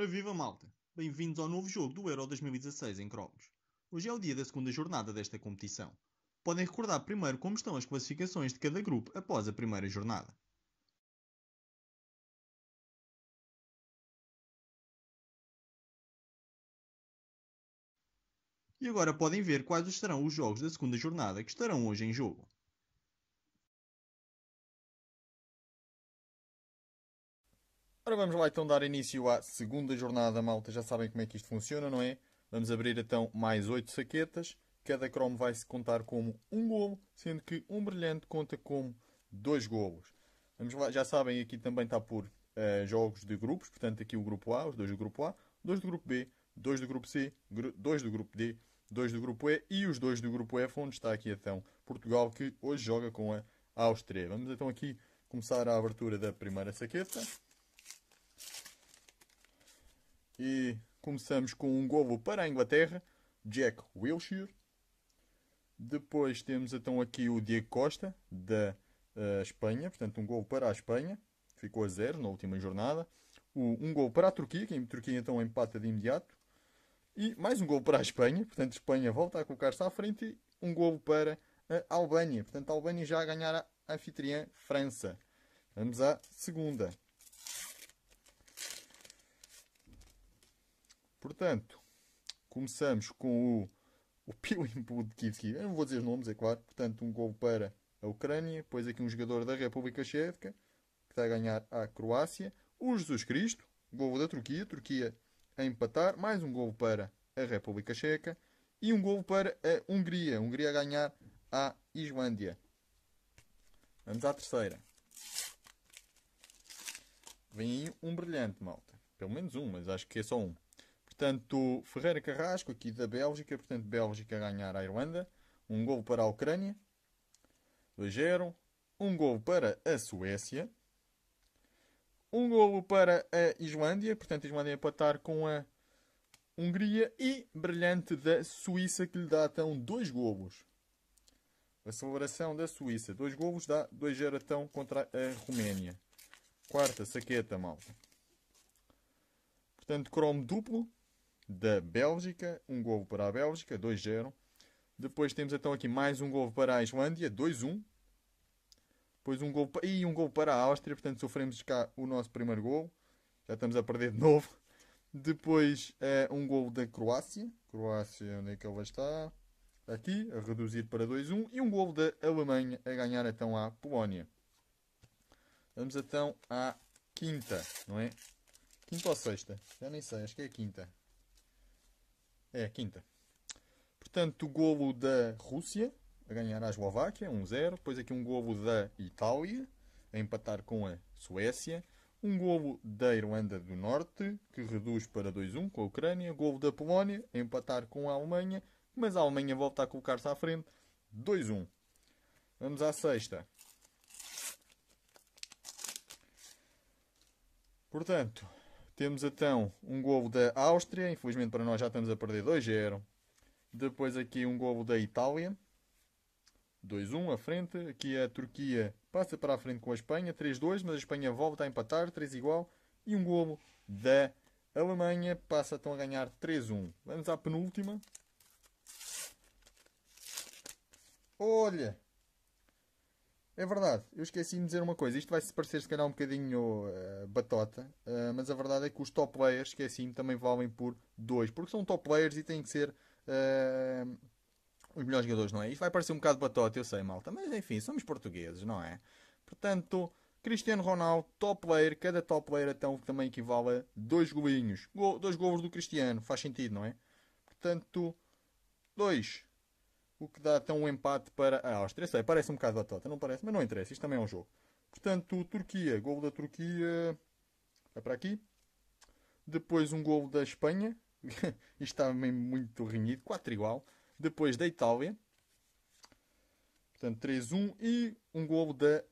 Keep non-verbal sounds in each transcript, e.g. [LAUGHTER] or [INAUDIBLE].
Ora viva malta! Bem-vindos ao novo jogo do Euro 2016 em Cromos. Hoje é o dia da segunda jornada desta competição. Podem recordar primeiro como estão as classificações de cada grupo após a primeira jornada. E agora podem ver quais serão os jogos da segunda jornada que estarão hoje em jogo. Ora, vamos lá então dar início à segunda jornada, malta. Já sabem como é que isto funciona, não é? Vamos abrir então mais 8 saquetas. Cada cromo vai-se contar como um golo, sendo que um brilhante conta como dois golos. Vamos lá, já sabem, aqui também está por uh, jogos de grupos, portanto aqui o grupo A, os dois do grupo A, dois do grupo B, dois do grupo C, dois do grupo D, dois do grupo E e os dois do grupo F, onde está aqui então Portugal, que hoje joga com a Áustria. Vamos então aqui começar a abertura da primeira saqueta. E começamos com um golo para a Inglaterra, Jack Wilshere. Depois temos então aqui o Diego Costa, da uh, Espanha, portanto um golo para a Espanha, ficou a zero na última jornada. O, um golo para a Turquia, que a Turquia então empata de imediato. E mais um golo para a Espanha, portanto a Espanha volta a colocar-se à frente. E um golo para a Albânia, portanto a Albânia já a ganhar a anfitriã França. Vamos à segunda. Portanto, começamos com o, o Pilimpo de Kivski. Eu não vou dizer os nomes, é claro. Portanto, um gol para a Ucrânia. Depois aqui um jogador da República Checa, que está a ganhar a Croácia. O Jesus Cristo, gol da Turquia. Turquia a empatar. Mais um gol para a República Checa. E um gol para a Hungria. A Hungria a ganhar a Islândia. Vamos à terceira. Vem aí um brilhante, malta. Pelo menos um, mas acho que é só um. Portanto, Ferreira Carrasco, aqui da Bélgica. Portanto, Bélgica a ganhar a Irlanda. Um gol para a Ucrânia. 2-0. Um gol para a Suécia. Um golo para a Islândia. Portanto, a Islândia empatar com a Hungria. E brilhante da Suíça, que lhe dá então dois golos. A celebração da Suíça. Dois golos dá 2-0 então contra a Roménia. Quarta saqueta, malta. Portanto, cromo duplo da Bélgica, um gol para a Bélgica, 2-0. Depois temos então aqui mais um gol para a Islândia, 2-1. Depois um gol, e um gol para a Áustria, portanto sofremos cá o nosso primeiro gol. Já estamos a perder de novo. Depois é um gol da Croácia. Croácia, onde é que ela está? Aqui, a reduzir para 2-1. E um gol da Alemanha a ganhar então à Polónia. Vamos então à quinta, não é? Quinta ou sexta? Já nem sei, acho que é a quinta. É a quinta. Portanto, o golo da Rússia a ganhar a Eslováquia, 1-0. Depois aqui um golo da Itália a empatar com a Suécia. Um golo da Irlanda do Norte, que reduz para 2-1 com a Ucrânia. Golo da Polónia a empatar com a Alemanha, mas a Alemanha volta a colocar-se à frente, 2-1. Vamos à sexta. Portanto, temos então um golo da Áustria, infelizmente para nós já estamos a perder 2-0. Depois aqui um golo da Itália, 2-1 à frente. Aqui a Turquia passa para a frente com a Espanha, 3-2, mas a Espanha volta a empatar, 3 igual. E um golo da Alemanha, passa então a ganhar 3-1. Vamos à penúltima. Olha, é verdade, eu esqueci de dizer uma coisa. Isto vai se parecer, se calhar, um bocadinho uh, batota, uh, mas a verdade é que os top players, esqueci-me, também valem por 2, porque são top players e têm que ser uh, os melhores jogadores, não é? Isto vai parecer um bocado batota, eu sei, malta, mas enfim, somos portugueses, não é? Portanto, Cristiano Ronaldo, top player, cada top player então, também equivale a 2 golinhos. Go, dois golos do Cristiano, faz sentido, não é? Portanto, 2 o que dá então um empate para a Áustria. Sei, parece um bocado batota, não parece, mas não interessa, isto também é um jogo. Portanto, Turquia, gol da Turquia, vai para aqui. Depois um gol da Espanha, [LAUGHS] isto está mesmo muito renhido, 4 igual. Depois da Itália, portanto 3-1 e um gol da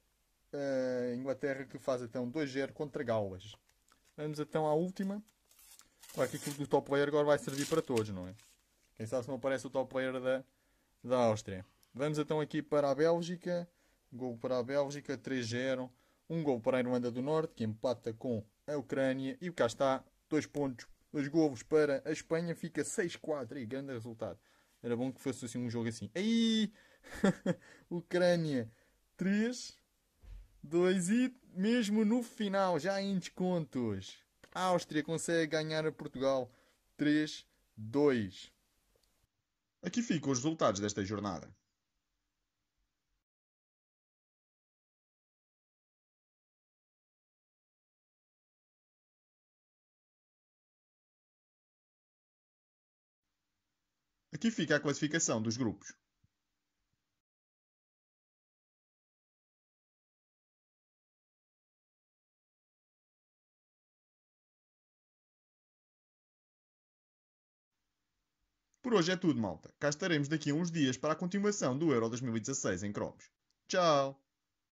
uh, Inglaterra que faz então 2-0 contra Gaulas. Vamos então à última. Claro que aquilo do top player agora vai servir para todos, não é? Quem sabe se não aparece o top player da, da Áustria. Vamos então aqui para a Bélgica. Gol para a Bélgica, 3-0. Um gol para a Irlanda do Norte, que empata com a Ucrânia. E cá está, dois pontos, dois golos para a Espanha. Fica 6-4. E grande resultado. Era bom que fosse assim, um jogo assim. Aí! [LAUGHS] Ucrânia, 3, 2 e mesmo no final, já em descontos. A Áustria consegue ganhar a Portugal 3-2. Aqui ficam os resultados desta jornada. Aqui fica a classificação dos grupos. Por hoje é tudo, malta. Cá estaremos daqui a uns dias para a continuação do Euro 2016 em Cromos. Tchau!